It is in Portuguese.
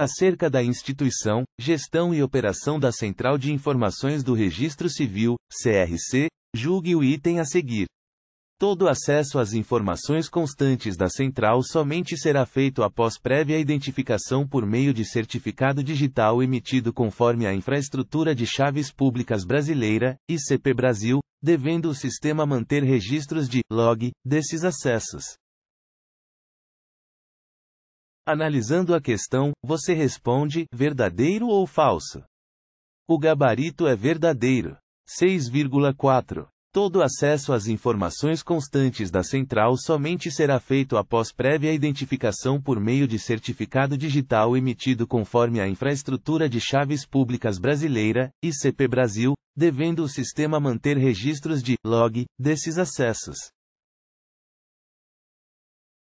acerca da instituição, gestão e operação da Central de Informações do Registro Civil, CRC, julgue o item a seguir. Todo acesso às informações constantes da central somente será feito após prévia identificação por meio de certificado digital emitido conforme a Infraestrutura de Chaves Públicas Brasileira, ICP Brasil, devendo o sistema manter registros de log desses acessos. Analisando a questão, você responde: verdadeiro ou falso? O gabarito é verdadeiro. 6,4. Todo acesso às informações constantes da central somente será feito após prévia identificação por meio de certificado digital emitido conforme a Infraestrutura de Chaves Públicas Brasileira, ICP Brasil, devendo o sistema manter registros de log desses acessos.